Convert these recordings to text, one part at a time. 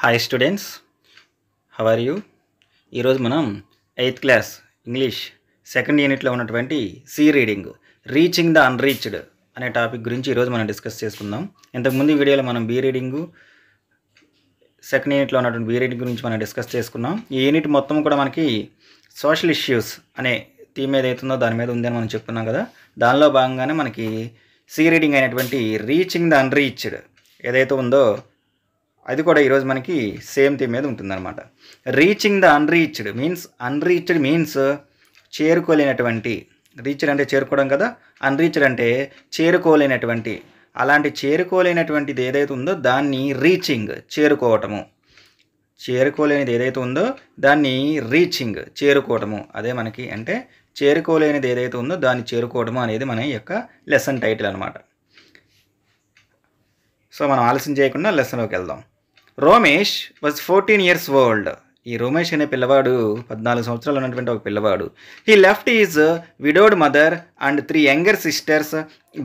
Hi students how are you ఈరోజు మనం eighth class English second యూనిట్లో ఉన్నటువంటి C reading reaching the unreached అనే టాపిక్ గురించి ఈరోజు మనం డిస్కస్ చేసుకుందాం ఇంతకుముందు వీడియోలో మనం బీ రీడింగు సెకండ్ యూనిట్లో ఉన్నటువంటి బీ రీడింగ్ గురించి మనం డిస్కస్ చేసుకున్నాం ఈ యూనిట్ మొత్తం కూడా మనకి సోషల్ ఇష్యూస్ అనే థీమ్ ఏదైతుందో దాని మీద ఉందని మనం చెప్తున్నాం కదా దానిలో భాగంగానే మనకి సీ రీడింగ్ అయినటువంటి రీచింగ్ ద అన్రీచ్డ్ ఏదైతే ఉందో అది కూడా ఈరోజు మనకి సేమ్ థీమ్ మీద ఉంటుందన్నమాట reaching the unreached means unreached means చేరుకోలేనటువంటి రీచ్డ్ అంటే చేరుకోవడం కదా అన్రీచ్డ్ అంటే చేరుకోలేనటువంటి అలాంటి చేరుకోలేనటువంటిది ఏదైతే ఉందో దాన్ని రీచింగ్ చేరుకోవటము చేరుకోలేనిది ఏదైతే ఉందో దాన్ని రీచింగ్ చేరుకోవటము అదే మనకి అంటే చేరుకోలేనిది ఏదైతే ఉందో దాన్ని చేరుకోవడము అనేది మన యొక్క లెసన్ టైటిల్ అనమాట సో మనం ఆలస్యం చేయకుండా లెసన్లోకి వెళ్దాం Romesh was fourteen years old ఈ రోమేష్ అనే పిల్లవాడు పద్నాలుగు సంవత్సరాలు ఉన్నటువంటి ఒక పిల్లవాడు he left his widowed mother and three younger sisters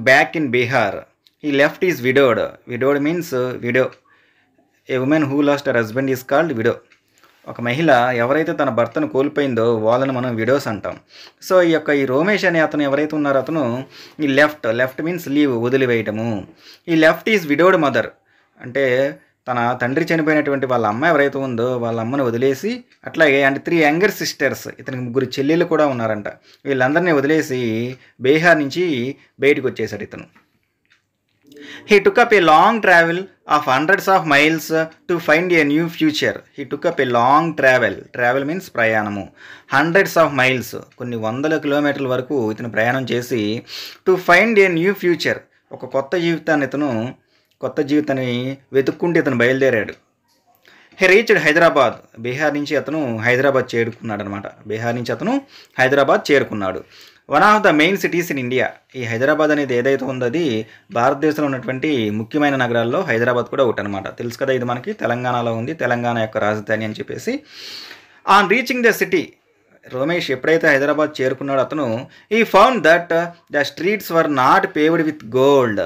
back in Bihar he left his widowed widowed means widow a woman who lost her husband is called widow ఒక మహిళ ఎవరైతే తన భర్తను కోల్పోయిందో వాళ్ళని మనం విడోస్ అంటాం సో ఈ యొక్క ఈ రోమేష్ అనే అతను ఎవరైతే ఉన్నారో అతను he left left means leave వదిలివేయటము he left his widowed mother అంటే తన తండ్రి చనిపోయినటువంటి వాళ్ళ అమ్మ ఎవరైతే ఉందో వాళ్ళ అమ్మని వదిలేసి అట్లాగే అండ్ త్రీ యంగర్ సిస్టర్స్ ఇతనికి ముగ్గురు చెల్లెళ్ళు కూడా ఉన్నారంట వీళ్ళందరినీ వదిలేసి బీహార్ నుంచి బయటకు వచ్చేశాడు ఇతను he took up a long travel of hundreds of miles to find a new future he took up a long travel travel means ప్రయాణము హండ్రెడ్స్ ఆఫ్ మైల్స్ కొన్ని వందల కిలోమీటర్ల వరకు ఇతను ప్రయాణం చేసి to find a new future ఒక కొత్త జీవితాన్ని ఇతను కొత్త జీవితాన్ని వెతుక్కుంటే ఇతను బయలుదేరాడు హే రీచ్డ్ హైదరాబాద్ బీహార్ నుంచి అతను హైదరాబాద్ చేరుకున్నాడు అనమాట బీహార్ నుంచి అతను హైదరాబాద్ చేరుకున్నాడు one of the main cities in India ఈ హైదరాబాద్ అనేది ఏదైతే ఉందో అది భారతదేశంలో ఉన్నటువంటి ముఖ్యమైన నగరాల్లో హైదరాబాద్ కూడా ఒకటి అనమాట తెలుసు కదా ఇది మనకి తెలంగాణలో ఉంది తెలంగాణ యొక్క రాజధాని అని చెప్పేసి on reaching the city Ramesh ఎప్పుడైతే హైదరాబాద్ చేరుకున్నాడో అతను he found that the streets were not paved with gold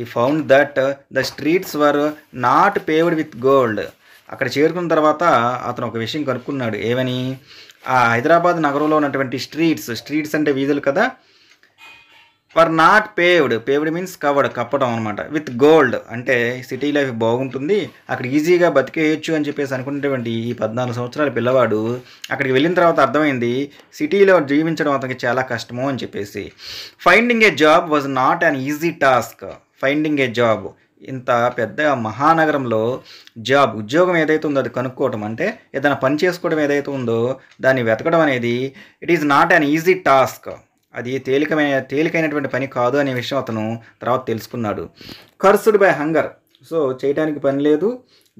he found that the streets were not paved with gold అక్కడ చేరుకున్న తర్వాత అతను ఒక విషయం కనుక్కున్నాడు ఏమని ఆ హైదరాబాద్ నగరంలో ఉన్నటువంటి స్ట్రీట్స్ స్ట్రీట్స్ అంటే వీధులు కదా were not paved paved means covered కప్పడం అనమాట విత్ గోల్డ్ అంటే సిటీ లైఫ్ బాగుంటుంది అక్కడ ఈజీగా బతికేయచ్చు అని చెప్పేసి అనుకున్నటువంటి ఈ పద్నాలుగు సంవత్సరాల పిల్లవాడు అక్కడికి వెళ్ళిన తర్వాత అర్థమైంది సిటీలో జీవించడం అతనికి చాలా కష్టము అని చెప్పేసి finding a job was not an easy task finding a job ఇంత పెద్ద మహానగరంలో జాబ్ ఉద్యోగం ఏదైతే ఉందో అది కనుక్కోవటం అంటే ఏదైనా పని చేసుకోవడం ఏదైతే ఉందో దాన్ని వెతకడం అనేది it is not an easy task అది తేలికమైన తేలికైనటువంటి పని కాదు అనే విషయం అతను తర్వాత తెలుసుకున్నాడు కర్సుడ్ బై హంగర్ సో చేయడానికి పని లేదు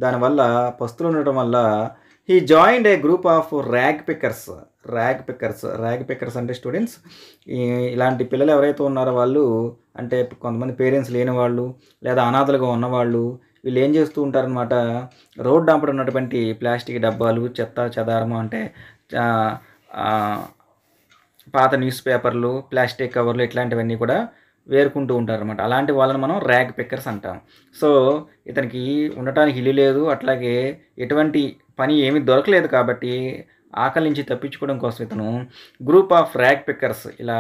దానివల్ల పస్తులు ఉండటం వల్ల he join a group of rag pickers rag pickers rag pickers అంటే స్టూడెంట్స్ ఇలాంటి పిల్లలు ఎవరైతే ఉన్నారో వాళ్ళు అంటే కొంతమంది పేరెంట్స్ లేని వాళ్ళు లేదా అనాథలుగా ఉన్నవాళ్ళు వీళ్ళు ఏం చేస్తూ ఉంటారనమాట రోడ్ డాంపడి ఉన్నటువంటి ప్లాస్టిక్ డబ్బాలు చెత్త చెదారము అంటే పాత న్యూస్ పేపర్లు ప్లాస్టిక్ కవర్లు ఇట్లాంటివన్నీ కూడా వేరుకుంటూ ఉంటారు అనమాట అలాంటి వాళ్ళని మనం ర్యాగ్ పిక్కర్స్ అంటాం సో ఇతనికి ఉండటానికి ఇల్లు లేదు అట్లాగే ఎటువంటి పని ఏమి దొరకలేదు కాబట్టి ఆకలి నుంచి తప్పించుకోవడం కోసం ఇతను గ్రూప్ ఆఫ్ ర్యాక్ పిక్కర్స్ ఇలా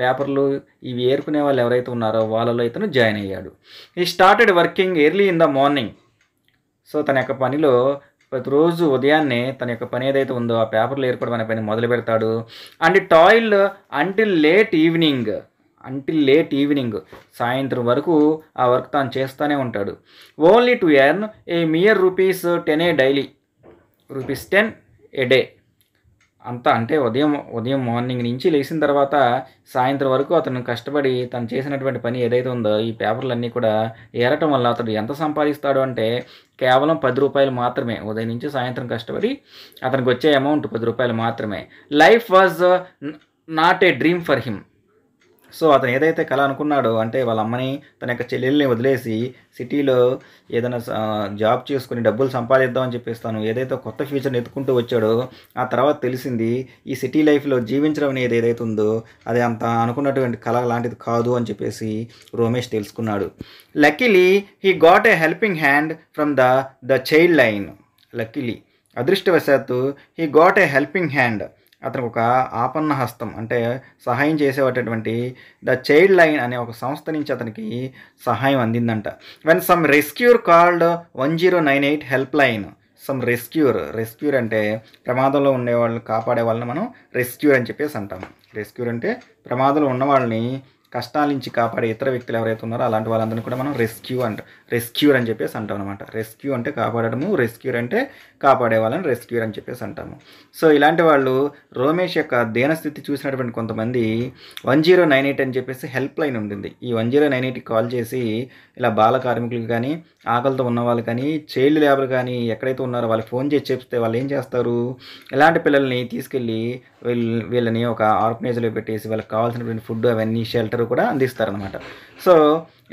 పేపర్లు ఇవి ఏరుకునే వాళ్ళు ఎవరైతే ఉన్నారో వాళ్ళలో ఇతను జాయిన్ అయ్యాడు he started working early in the morning so తన యొక్క పనిలో ప్రతిరోజు ఉదయాన్నే తన యొక్క పని ఏదైతే ఉందో ఆ పేపర్లు ఏర్పడడం అనే పని మొదలు పెడతాడు and toil until late evening until late evening సాయంత్రం వరకు ఆ వర్క్ తాను చేస్తూనే ఉంటాడు only to earn a mere rupees ten a daily rupees ten a day అంతా అంటే ఉదయం ఉదయం మార్నింగ్ నుంచి లేచిన తర్వాత సాయంత్రం వరకు అతను కష్టపడి తను చేసినటువంటి పని ఏదైతే ఉందో ఈ పేపర్లన్నీ కూడా ఏరటం వల్ల అతడు ఎంత సంపాదిస్తాడు అంటే కేవలం పది రూపాయలు మాత్రమే ఉదయం నుంచి సాయంత్రం కష్టపడి అతనికి వచ్చే అమౌంట్ పది రూపాయలు మాత్రమే life was not a dream for him so అతను ఏదైతే కళ అనుకున్నాడో అంటే వాళ్ళ అమ్మని తన యొక్క చెల్లెల్ని వదిలేసి సిటీలో ఏదైనా జాబ్ చేసుకుని డబ్బులు సంపాదిద్దాం అని ఏదైతే కొత్త ఫ్యూచర్ని ఎత్తుకుంటూ వచ్చాడో ఆ తర్వాత తెలిసింది ఈ సిటీ లైఫ్లో జీవించడం అనేది ఏదైతే ఉందో అది అంత అనుకున్నటువంటి కళ లాంటిది కాదు అని చెప్పేసి రోమేష్ తెలుసుకున్నాడు luckily he got a helping hand from the the child line luckily అదృష్టవశాత్తు he got a helping hand అతనికి ఒక ఆపన్న హస్తం అంటే సహాయం చేసేటటువంటి ద చైల్డ్ లైన్ అనే ఒక సంస్థ నుంచి అతనికి సహాయం అందిందంట when some rescuer called one zero nine eight help line some rescuer rescuer అంటే ప్రమాదంలో ఉండే కాపాడే వాళ్ళని మనం రెస్క్యూర్ అని చెప్పేసి అంటాం రెస్క్యూర్ అంటే ప్రమాదంలో ఉన్న వాళ్ళని కష్టాల నుంచి కాపాడే ఇతర వ్యక్తులు ఎవరైతే ఉన్నారో అలాంటి వాళ్ళందరినీ కూడా మనం రెస్క్యూ అంట రెస్క్యూర్ అని చెప్పేసి అంటాం అనమాట రెస్క్యూ అంటే కాపాడడము రెస్క్యూర్ అంటే కాపాడే వాళ్ళని రెస్క్యూర్ అని చెప్పేసి అంటాము సో ఇలాంటి వాళ్ళు రోమేష్ యొక్క దేనస్థితి చూసినటువంటి కొంతమంది వన్ జీరో నైన్ ఎయిట్ అని చెప్పేసి హెల్ప్ లైన్ ఉంటుంది ఈ వన్ జీరో నైన్ ఎయిట్కి కాల్ చేసి ఇలా బాల కార్మికులకు కానీ ఆకలితో ఉన్న వాళ్ళు కానీ చైల్డ్ లేబర్ కానీ ఎక్కడైతే ఉన్నారో వాళ్ళకి ఫోన్ చేసి చెప్తే వాళ్ళు ఏం చేస్తారు ఇలాంటి పిల్లల్ని తీసుకెళ్ళి వీళ్ళని ఒక ఆర్గనైజ్లో పెట్టేసి వాళ్ళకి కావాల్సినటువంటి ఫుడ్ అవన్నీ షెల్టర్ కూడా అందిస్తారనమాట సో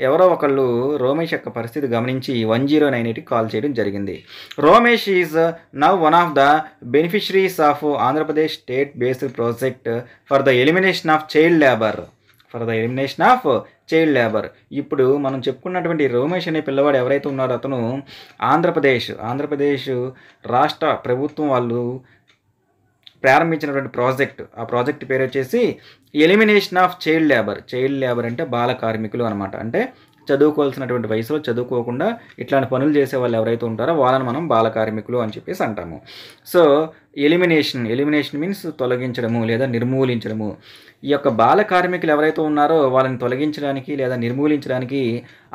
ఎవరో ఒకళ్ళు రోమేష్ యొక్క పరిస్థితి గమనించి వన్ జీరో నైన్ ఎయిట్కి కాల్ చేయడం జరిగింది Romesh is now one of the beneficiaries of Andhra Pradesh state based project for the elimination of child labour for the elimination of child labour ఇప్పుడు మనం చెప్పుకున్నటువంటి రోమేష్ అనే పిల్లవాడు ఎవరైతే ఉన్నారో అతను ఆంధ్రప్రదేశ్ ఆంధ్రప్రదేశ్ రాష్ట్ర ప్రభుత్వం వాళ్ళు ప్రారంభించినటువంటి ప్రాజెక్ట్ ఆ ప్రాజెక్ట్ పేరు వచ్చేసి elimination of child labour child labour అంటే బాల కార్మికులు అనమాట అంటే చదువుకోవాల్సినటువంటి వయసులో చదువుకోకుండా ఇట్లాంటి పనులు చేసే వాళ్ళు ఎవరైతే ఉంటారో వాళ్ళని మనం బాల కార్మికులు అని చెప్పేసి అంటాము సో ఎలిమినేషన్ ఎలిమినేషన్ మీన్స్ తొలగించడము లేదా నిర్మూలించడము ఈ యొక్క బాల కార్మికులు ఎవరైతే ఉన్నారో వాళ్ళని తొలగించడానికి లేదా నిర్మూలించడానికి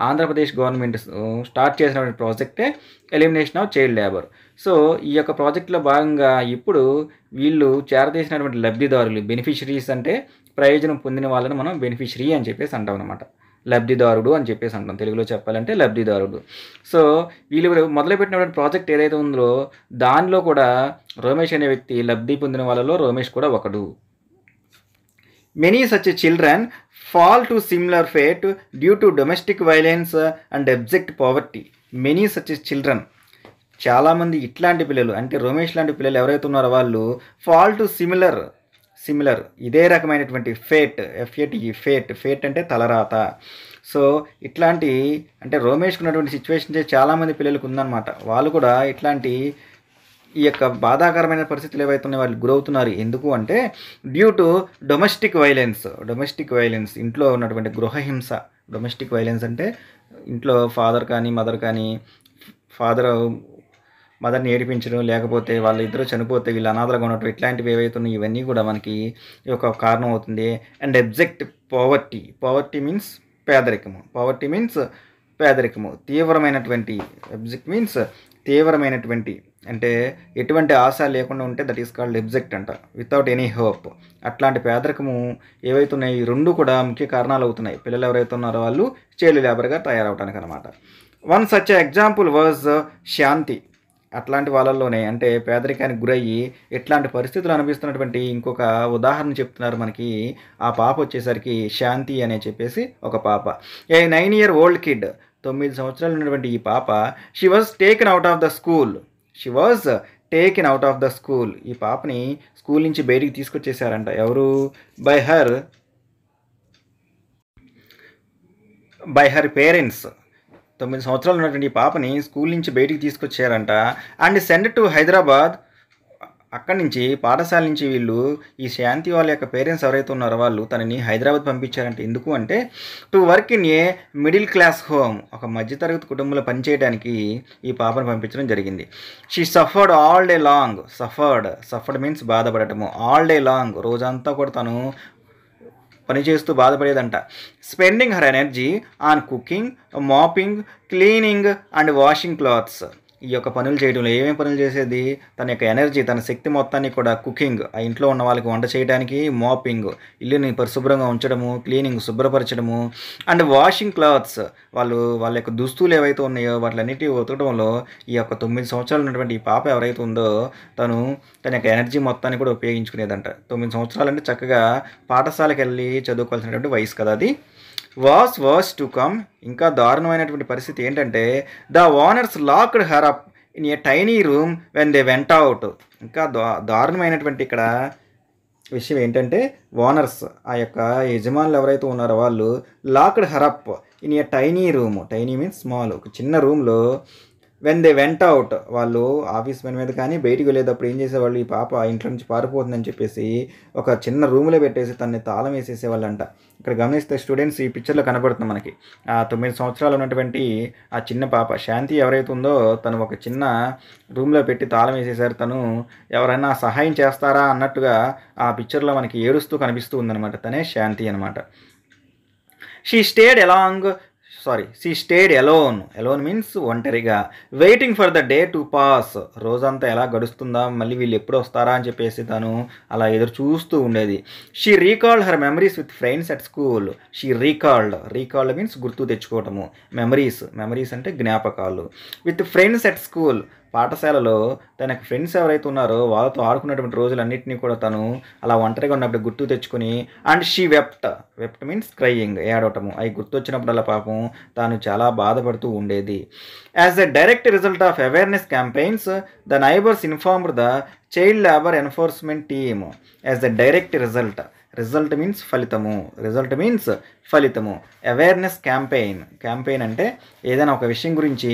ఆంధ్రప్రదేశ్ గవర్నమెంట్ స్టార్ట్ uh, చేసినటువంటి ప్రాజెక్టే elimination of child labour so ఈ యొక్క ప్రాజెక్ట్లో భాగంగా ఇప్పుడు వీళ్ళు చేరదీసినటువంటి లబ్ధిదారులు బెనిఫిషరీస్ అంటే ప్రయోజనం పొందిన వాళ్ళని మనం బెనిఫిషరీ అని చెప్పేసి అంటాం అనమాట లబ్ధిదారుడు అని చెప్పేసి అంటాం తెలుగులో చెప్పాలంటే లబ్ధిదారుడు సో వీళ్ళు మొదలుపెట్టినటువంటి ప్రాజెక్ట్ ఏదైతే ఉందో దానిలో కూడా రోమేష్ అనే వ్యక్తి లబ్ధి పొందిన వాళ్ళలో రోమేష్ కూడా ఒకడు many such children fall to similar fate due to domestic violence and abject poverty many such children చాలామంది ఇట్లాంటి పిల్లలు అంటే రమేష్ లాంటి పిల్లలు ఎవరైతే ఉన్నారో వాళ్ళు ఫాల్ టు సిమిలర్ సిమిలర్ ఇదే రకమైనటువంటి ఫేట్ ఈ ఫేట్ ఫేట్ అంటే తలరాత సో ఇట్లాంటి అంటే రోమేష్కి ఉన్నటువంటి సిచ్యువేషన్స్ చాలామంది పిల్లలకు ఉందన్నమాట వాళ్ళు కూడా ఇట్లాంటి ఈ యొక్క బాధాకరమైన పరిస్థితులు ఏవైతే ఉన్నాయో వాళ్ళు గురవుతున్నారు ఎందుకు అంటే due to domestic violence domestic violence ఇంట్లో ఉన్నటువంటి గృహహింస డొమెస్టిక్ వైలెన్స్ అంటే ఇంట్లో ఫాదర్ కానీ మదర్ కానీ ఫాదర్ మదర్ని ఏడిపించడం లేకపోతే వాళ్ళిద్దరూ చనిపోతే వీళ్ళు అనాథలుగా ఉండటం ఇట్లాంటివి ఏవైతున్నాయి ఇవన్నీ కూడా మనకి ఒక కారణం అవుతుంది and abject poverty poverty means పేదరికము పావర్టీ మీన్స్ పేదరికము తీవ్రమైనటువంటి ఎబ్జెక్ట్ మీన్స్ తీవ్రమైనటువంటి అంటే ఎటువంటి ఆశ లేకుండా ఉంటే దట్ ఈస్ కాల్డ్ ఎబ్జెక్ట్ అంట వితౌట్ ఎనీ హోప్ అట్లాంటి పేదరికము ఏవైతున్నాయి రెండు కూడా ముఖ్య కారణాలు అవుతున్నాయి పిల్లలు ఎవరైతే ఉన్నారో వాళ్ళు చేలు లేబర్గా తయారవడానికి అనమాట one such example was Shanti అట్లాంటి వాళ్ళల్లోనే అంటే పేదరికానికి గురయ్యి ఇట్లాంటి పరిస్థితులు అనిపిస్తున్నటువంటి ఇంకొక ఉదాహరణ చెప్తున్నారు మనకి ఆ పాప వచ్చేసరికి శాంతి అనే చెప్పేసి ఒక పాప a nine year old kid తొమ్మిది సంవత్సరాలు ఉన్నటువంటి ఈ పాప she was taken out of the school she was taken out of the school ఈ పాపని స్కూల్ నుంచి బయటికి తీసుకొచ్చేసారంట ఎవరు by her by her parents తొమ్మిది సంవత్సరాలు ఉన్నటువంటి ఈ పాపని స్కూల్ నుంచి బయటికి తీసుకొచ్చారంట అండ్ సెండ్ టు హైదరాబాద్ అక్కడి నుంచి పాఠశాల నుంచి వీళ్ళు ఈ శాంతి వాళ్ళ యొక్క పేరెంట్స్ ఎవరైతే ఉన్నారో వాళ్ళు తనని హైదరాబాద్ పంపించారంట ఎందుకు అంటే to work in a middle class home ఒక మధ్యతరగతి కుటుంబంలో పనిచేయడానికి ఈ పాపను పంపించడం జరిగింది she suffered all day long suffered suffered means బాధపడటము ఆల్ డే లాంగ్ రోజంతా కూడా తను పనిచేస్తూ బాధపడేదంట spending her energy on cooking mopping cleaning and washing clothes ఈ యొక్క పనులు చేయడంలో ఏమేమి పనులు చేసేది తన యొక్క ఎనర్జీ తన శక్తి మొత్తాన్ని కూడా కుకింగ్ ఆ ఇంట్లో ఉన్న వాళ్ళకి వంట చేయడానికి మాపింగ్ ఇల్లుని పరిశుభ్రంగా ఉంచడము క్లీనింగ్ శుభ్రపరచడము అండ్ వాషింగ్ క్లాత్స్ వాళ్ళు వాళ్ళ యొక్క దుస్తులు ఏవైతే ఉన్నాయో వాటిలన్నిటి ఉతకడంలో ఈ యొక్క తొమ్మిది సంవత్సరాలు ఉన్నటువంటి ఈ పాప ఎవరైతే ఉందో తను తన యొక్క ఎనర్జీ మొత్తాన్ని కూడా ఉపయోగించుకునేదంట తొమ్మిది సంవత్సరాలు అంటే చక్కగా పాఠశాలకు వెళ్ళి చదువుకోవాల్సినటువంటి వయసు కదా అది వాస్ వర్స్ టు కమ్ ఇంకా దారుణమైనటువంటి పరిస్థితి ఏంటంటే the owners locked her up in a tiny room when they went out ఇంకా దారుణమైనటువంటి ఇక్కడ విషయం ఏంటంటే ఓనర్స్ ఆ యొక్క యజమానులు ఎవరైతే ఉన్నారో వాళ్ళు locked her up in a tiny room tiny means small ఒక చిన్న రూమ్లో వెన్ దే వెంట అవుట్ వాళ్ళు ఆఫీస్ పని మీద కానీ బయటికి వెళ్ళేటప్పుడు ఏం చేసేవాళ్ళు ఈ పాప ఇంట్లో నుంచి పారిపోతుందని చెప్పేసి ఒక చిన్న రూమ్లో పెట్టేసి తనని తాళం వేసేసేవాళ్ళంట ఇక్కడ గమనిస్తే స్టూడెంట్స్ ఈ పిక్చర్లో కనబడుతుంది మనకి ఆ తొమ్మిది సంవత్సరాలు ఉన్నటువంటి ఆ చిన్న పాప శాంతి ఎవరైతే ఉందో తను ఒక చిన్న రూమ్లో పెట్టి తాళం వేసేసారు తను ఎవరైనా సహాయం చేస్తారా అన్నట్టుగా ఆ పిక్చర్లో మనకి ఏడుస్తూ కనిపిస్తూ ఉందనమాట తనే శాంతి అనమాట she stayed along sorry she stayed alone alone means ఒంటరిగా waiting for the day to pass రోజంతా ఎలా గడుస్తుందా మళ్ళీ వీళ్ళు ఎప్పుడు వస్తారా అని చెప్పేసి తను అలా ఎదురు చూస్తూ ఉండేది she recalled her memories with friends at school she recalled recalled means గుర్తు తెచ్చుకోవటము మెమరీస్ మెమరీస్ అంటే జ్ఞాపకాలు విత్ ఫ్రెండ్స్ అట్ స్కూల్ పాఠశాలలో తన ఫ్రెండ్స్ ఎవరైతే ఉన్నారో వాళ్ళతో ఆడుకున్నటువంటి రోజులన్నింటినీ కూడా తను అలా ఒంటరిగా ఉన్నప్పుడు గుర్తు తెచ్చుకుని and she wept wept means crying ఏడవటము అవి అలా పాపం తాను చాలా బాధపడుతూ ఉండేది as a direct result of awareness campaigns the neighbours informed the child labour enforcement team as a direct result result means ఫలితము రిజల్ట్ మీన్స్ ఫలితము అవేర్నెస్ క్యాంపెయిన్ క్యాంపెయిన్ అంటే ఏదైనా ఒక విషయం గురించి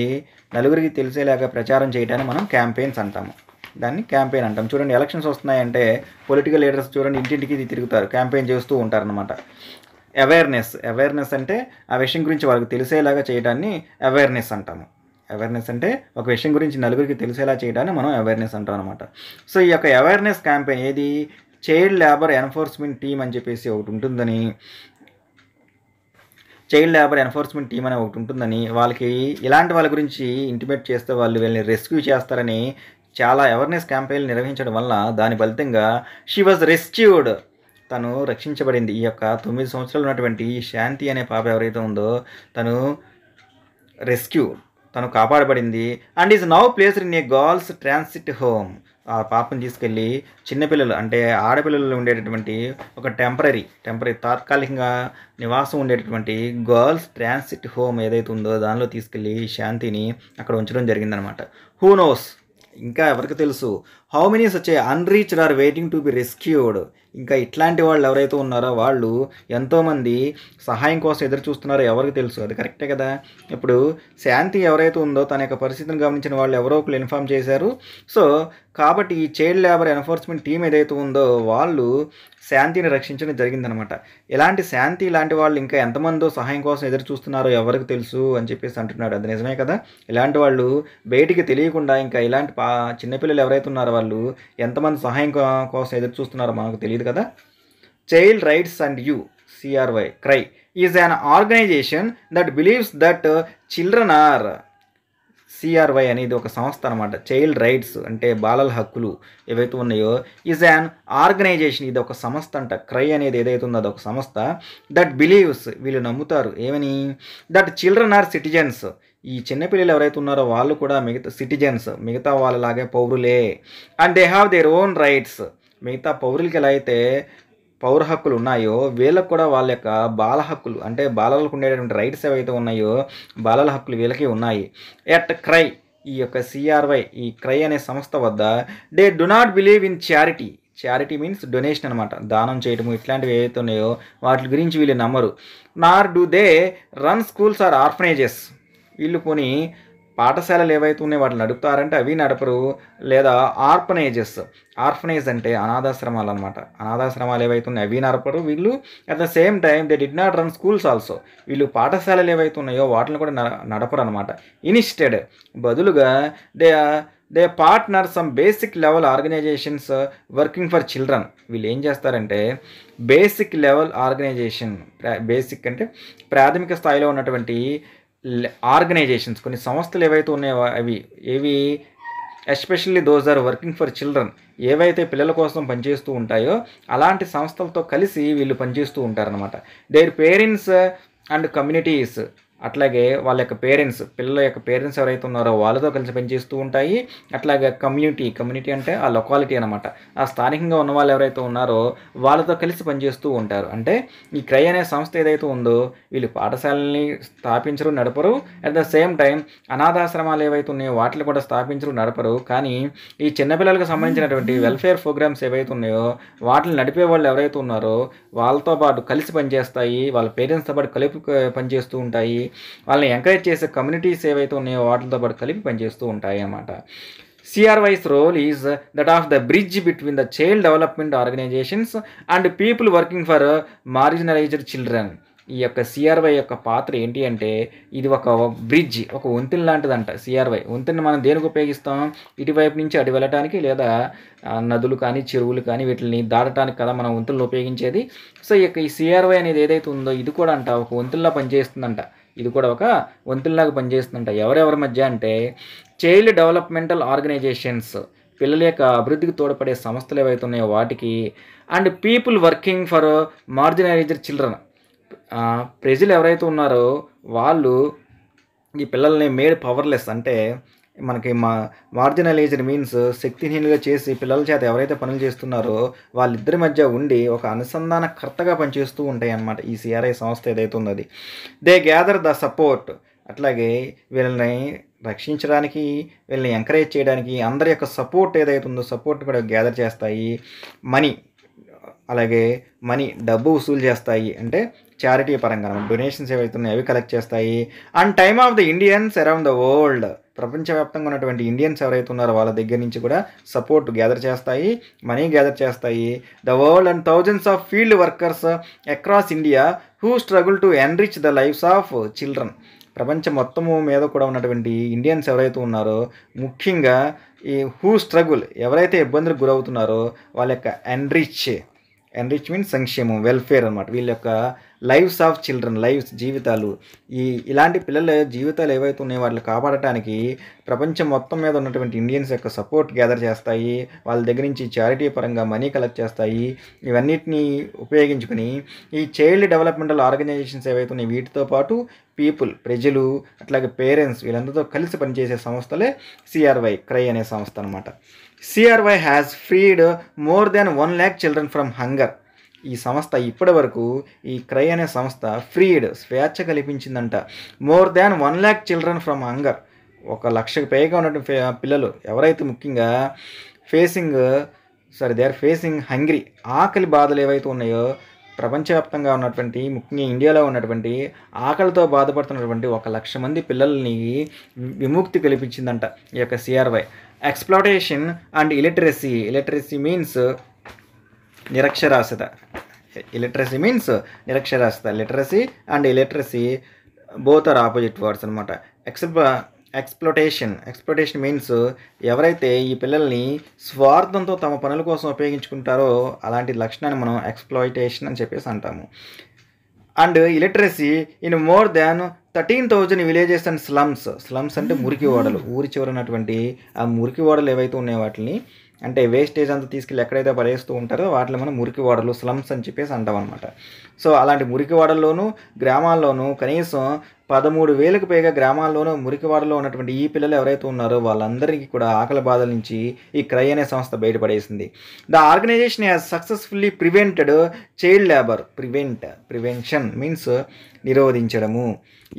నలుగురికి తెలిసేలాగా ప్రచారం చేయడానికి మనం క్యాంపెయిన్స్ అంటాము దాన్ని క్యాంపెయిన్ అంటాం చూడండి ఎలక్షన్స్ వస్తున్నాయంటే పొలిటికల్ లీడర్స్ చూడండి ఇంటింటికి తిరుగుతారు క్యాంపెయిన్ చేస్తూ ఉంటారనమాట అవేర్నెస్ అవేర్నెస్ అంటే ఆ విషయం గురించి వాళ్ళకి తెలిసేలాగా చేయడాన్ని అవేర్నెస్ అంటాము అవేర్నెస్ అంటే ఒక విషయం గురించి నలుగురికి తెలిసేలా చేయడాన్ని మనం అవేర్నెస్ అంటాం అనమాట సో ఈ యొక్క అవేర్నెస్ క్యాంపెయిన్ ఏది చైల్డ్ లేబర్ ఎన్ఫోర్స్మెంట్ టీమ్ అని చెప్పేసి ఒకటి ఉంటుందని చైల్డ్ లేబర్ ఎన్ఫోర్స్మెంట్ టీం అనే ఒకటి ఉంటుందని వాళ్ళకి ఇలాంటి వాళ్ళ గురించి ఇంటిమేట్ చేస్తే వాళ్ళు వీళ్ళని రెస్క్యూ చేస్తారని చాలా అవేర్నెస్ క్యాంపెయిన్ నిర్వహించడం వల్ల దాని ఫలితంగా షీ వాజ్ రెస్క్యూడ్ తను రక్షించబడింది ఈ యొక్క తొమ్మిది సంవత్సరాలు ఉన్నటువంటి శాంతి అనే పాప ఎవరైతే ఉందో తను రెస్క్యూ తను కాపాడబడింది and is now placed in a girls transit home ఆ పాపను తీసుకెళ్ళి చిన్నపిల్లలు అంటే ఆడపిల్లలు ఉండేటటువంటి ఒక టెంపరీ టెంపరీ తాత్కాలికంగా నివాసం ఉండేటటువంటి గర్ల్స్ ట్రాన్సిట్ హోమ్ ఏదైతే ఉందో దానిలో తీసుకెళ్ళి శాంతిని అక్కడ ఉంచడం జరిగిందనమాట హూ నోస్ ఇంకా ఎవరికి తెలుసు హౌ మెనీస్ వచ్చాయి unreached are waiting to be rescued ఇంకా ఇట్లాంటి వాళ్ళు ఎవరైతే ఉన్నారో వాళ్ళు ఎంతోమంది సహాయం కోసం ఎదురు చూస్తున్నారో ఎవరికి తెలుసు అది కరెక్టే కదా ఇప్పుడు శాంతి ఎవరైతే ఉందో తన యొక్క పరిస్థితిని గమనించిన వాళ్ళు ఎవరో ఒకరు ఇన్ఫామ్ చేశారు సో కాబట్టి ఈ చైల్డ్ లేబర్ ఎన్ఫోర్స్మెంట్ టీం ఏదైతే ఉందో వాళ్ళు శాంతిని రక్షించడం జరిగిందనమాట ఇలాంటి శాంతి ఇలాంటి వాళ్ళు ఇంకా ఎంతమందో సహాయం కోసం ఎదురు చూస్తున్నారో ఎవరికి తెలుసు అని చెప్పేసి అంటున్నాడు అది నిజమే కదా ఇలాంటి వాళ్ళు బయటికి తెలియకుండా ఇంకా ఇలాంటి పా చిన్నపిల్లలు ఎవరైతే ఉన్నారో వాళ్ళు ఎంతమంది సహాయం కోసం ఎదురు చూస్తున్నారో మనకు తెలియదు కదా child rights and you C R Y CRY is an organisation that believes that children are C R Y అనేది ఒక సంస్థ అనమాట చైల్డ్ రైట్స్ అంటే బాలల హక్కులు ఏవైతే ఉన్నాయో ఈజ్ అన్ ఆర్గనైజేషన్ ఇది ఒక సంస్థ అంట క్రై అనేది ఏదైతే ఉందో అదొక సంస్థ దట్ బిలీవ్స్ వీళ్ళు నమ్ముతారు ఏమని దట్ చిల్డ్రన్ ఆర్ సిటిజన్స్ ఈ చిన్నపిల్లలు ఎవరైతే ఉన్నారో వాళ్ళు కూడా మిగతా సిటిజన్స్ మిగతా వాళ్ళలాగే పౌరులే and they have their own rights మిగతా పౌరులకి ఎలా అయితే పౌర హక్కులు ఉన్నాయో వీళ్ళకు కూడా వాళ్ళ యొక్క బాల హక్కులు అంటే బాలలకు ఉండేటువంటి రైట్స్ ఏవైతే ఉన్నాయో బాలల హక్కులు వీళ్ళకి ఉన్నాయి ఎట్ క్రై ఈ యొక్క సిఆర్వై ఈ క్రై అనే సంస్థ వద్ద they do not believe in charity charity means donation అనమాట దానం చేయటము ఇట్లాంటివి ఏవైతే ఉన్నాయో వాటి గురించి వీళ్ళు నమ్మరు nor do they run schools or orphanages వీళ్ళు కొని పాఠశాలలు ఏవైతే ఉన్నాయో వాటిని నడుపుతారంటే అవి నడపరు లేదా ఆర్ఫనైజెస్ ఆర్ఫనైజ్ అంటే అనాథాశ్రమాలు అనమాట అనాథాశ్రమాలు ఏవైతే ఉన్నాయో అవి నడపరు వీళ్ళు at the same time they did not run schools also వీళ్ళు పాఠశాలలు ఏవైతే ఉన్నాయో వాటిని కూడా నడపరు అనమాట ఇనిస్టెడ్ బదులుగా they they partner some basic level organisations working for children వీళ్ళు ఏం చేస్తారంటే బేసిక్ లెవెల్ ఆర్గనైజేషన్ బేసిక్ అంటే ప్రాథమిక స్థాయిలో ఉన్నటువంటి ఆర్గనైజేషన్స్ కొన్ని సంస్థలు ఏవైతే ఉన్నాయో అవి ఏవి especially those are working for children ఏవైతే పిల్లల కోసం పనిచేస్తూ ఉంటాయో అలాంటి సంస్థలతో కలిసి వీళ్ళు పనిచేస్తూ ఉంటారనమాట దేర్ పేరెంట్స్ అండ్ కమ్యూనిటీస్ అట్లాగే వాళ్ళ యొక్క పేరెంట్స్ పిల్లల యొక్క పేరెంట్స్ ఎవరైతే ఉన్నారో వాళ్ళతో కలిసి పనిచేస్తూ ఉంటాయి అట్లాగే కమ్యూనిటీ కమ్యూనిటీ అంటే ఆ లొకాలిటీ అనమాట ఆ స్థానికంగా ఉన్న వాళ్ళు ఎవరైతే ఉన్నారో వాళ్ళతో కలిసి పనిచేస్తూ ఉంటారు అంటే ఈ క్రై అనే సంస్థ ఏదైతే ఉందో వీళ్ళు పాఠశాలని స్థాపించరు నడపరు అట్ ద సేమ్ టైం అనాథాశ్రమాలు ఏవైతే ఉన్నాయో వాటిని కూడా స్థాపించరు నడపరు కానీ ఈ చిన్నపిల్లలకు సంబంధించినటువంటి వెల్ఫేర్ ప్రోగ్రామ్స్ ఏవైతే ఉన్నాయో వాటిని నడిపే వాళ్ళు ఎవరైతే ఉన్నారో వాళ్ళతో పాటు కలిసి పనిచేస్తాయి వాళ్ళ పేరెంట్స్తో పాటు కలిపి పనిచేస్తూ ఉంటాయి వాళ్ళని ఎంకరేజ్ చేసే కమ్యూనిటీస్ ఏవైతే ఉన్నాయో వాటితో పాటు కలిపి పనిచేస్తూ ఉంటాయి అన్నమాట C R Y's role is that of the bridge between the child development organisations and people working for marginalised children ఈ యొక్క సిఆర్వై యొక్క పాత్ర ఏంటి అంటే ఇది ఒక బ్రిడ్జ్ ఒక వంతెన లాంటిదంట సిఆర్వై వంతెన మనం దేనికి ఉపయోగిస్తాం ఇటువైపు నుంచి అడి వెళ్ళటానికి లేదా నదులు కానీ చెరువులు కానీ వీటిని దాటడానికి కదా మనం వంతులను ఉపయోగించేది సో ఈ సిఆర్వై అనేది ఏదైతే ఉందో ఇది కూడా అంట ఒక వంతెనలా పనిచేస్తుందంట ఇది కూడా ఒక వంతులాగా పనిచేస్తుందంట ఎవరెవరి మధ్య అంటే చైల్డ్ డెవలప్మెంటల్ ఆర్గనైజేషన్స్ పిల్లల యొక్క అభివృద్ధికి తోడ్పడే సంస్థలు ఏవైతే ఉన్నాయో వాటికి and people working for marginalised children ప్రజలు ఎవరైతే ఉన్నారో వాళ్ళు ఈ పిల్లల్ని మేడ్ పవర్లెస్ అంటే మనకి మా మార్జినలైజ్డ్ మీన్స్ శక్తిహీనులుగా చేసి పిల్లల చేత ఎవరైతే పనులు చేస్తున్నారో వాళ్ళిద్దరి మధ్య ఉండి ఒక అనుసంధానకర్తగా పనిచేస్తూ ఉంటాయి అన్నమాట ఈ సిఆర్ఐ సంస్థ ఏదైతే ఉన్నది దే గ్యాదర్ ద సపోర్ట్ అట్లాగే వీళ్ళని రక్షించడానికి వీళ్ళని ఎంకరేజ్ చేయడానికి అందరి యొక్క సపోర్ట్ ఏదైతే ఉందో సపోర్ట్ కూడా గ్యాదర్ చేస్తాయి మనీ అలాగే మనీ డబ్బు వసూలు చేస్తాయి అంటే చారిటీ పరంగా డొనేషన్స్ ఏవైతే ఉన్నాయో అవి కలెక్ట్ చేస్తాయి and time of the Indians around the world ప్రపంచవ్యాప్తంగా ఉన్నటువంటి ఇండియన్స్ ఎవరైతే ఉన్నారో వాళ్ళ దగ్గర నుంచి కూడా సపోర్ట్ గ్యాదర్ చేస్తాయి మనీ గ్యాదర్ చేస్తాయి the world and thousands of field workers across India who struggle to enrich the lives of children ప్రపంచం మొత్తము మీద కూడా ఉన్నటువంటి ఇండియన్స్ ఎవరైతే ఉన్నారో ముఖ్యంగా ఈ హూ స్ట్రగుల్ ఎవరైతే ఇబ్బందులకు గురవుతున్నారో వాళ్ళ యొక్క ఎన్రిచ్ ఎన్రిచ్ మీన్స్ సంక్షేమం వెల్ఫేర్ అనమాట వీళ్ళ యొక్క లైవ్స్ ఆఫ్ చిల్డ్రన్ లైవ్స్ జీవితాలు ఈ ఇలాంటి పిల్లల జీవితాలు ఏవైతే ఉన్నాయో వాళ్ళు కాపాడటానికి ప్రపంచం మొత్తం మీద ఉన్నటువంటి ఇండియన్స్ యొక్క సపోర్ట్ గ్యాదర్ చేస్తాయి వాళ్ళ దగ్గర నుంచి చారిటీ పరంగా మనీ కలెక్ట్ చేస్తాయి ఇవన్నిటిని ఉపయోగించుకుని ఈ చైల్డ్ డెవలప్మెంటల్ ఆర్గనైజేషన్స్ ఏవైతే ఉన్నాయి వీటితో పాటు పీపుల్ ప్రజలు అట్లాగే పేరెంట్స్ వీళ్ళందరితో కలిసి పనిచేసే సంస్థలే సిఆర్వై క్రై అనే సంస్థ అనమాట C R Y has freed more than one lakh children from hunger ఈ సంస్థ ఇప్పటి వరకు ఈ క్రై అనే సంస్థ ఫ్రీడ్ స్వేచ్ఛ కల్పించిందంట more than one lakh children from hunger ఒక లక్షకు పైగా ఉన్నటువంటి పిల్లలు ఎవరైతే ముఖ్యంగా facing sorry they are facing hungry ఆకలి బాధలు ఏవైతే ఉన్నాయో ప్రపంచవ్యాప్తంగా ఉన్నటువంటి ముఖ్యంగా ఇండియాలో ఉన్నటువంటి ఆకలితో బాధపడుతున్నటువంటి ఒక లక్ష మంది పిల్లల్ని విముక్తి కల్పించిందంట ఈ యొక్క C R Y exploitation and illiteracy illiteracy means నిరక్షరాస్యత ఇలిటరసీ మీన్స్ నిరక్షరాస్యత literacy and illiteracy both are opposite words అనమాట ఎక్సెప్ట్ ఎక్స్ప్లోటేషన్ ఎక్స్ప్లోటేషన్ మీన్స్ ఎవరైతే ఈ పిల్లల్ని స్వార్థంతో తమ పనుల కోసం ఉపయోగించుకుంటారో అలాంటి లక్షణాన్ని మనం ఎక్స్ప్లోయిటేషన్ అని చెప్పేసి అంటాము and illiteracy in more than thirteen thousand villages and slums slums అంటే మురికి ఓడలు ఊరి చివరినటువంటి ఆ మురికి ఓడలు ఏవైతే ఉన్నాయో వాటిని అంటే వేస్టేజ్ అంతా తీసుకెళ్ళి ఎక్కడైతే పడేస్తూ ఉంటారో వాటిలో మనం మురికి వాడలు స్లమ్స్ అని చెప్పేసి అంటాం అనమాట సో అలాంటి మురికి గ్రామాల్లోనూ కనీసం పదమూడు వేలకు పైగా గ్రామాల్లోనూ మురికివాడలో ఉన్నటువంటి ఈ పిల్లలు ఎవరైతే ఉన్నారో వాళ్ళందరికీ కూడా ఆకలి బాధల నుంచి ఈ క్రై అనే సంస్థ బయటపడేసింది the organization has successfully prevented child labour prevent prevention means నిరోధించడము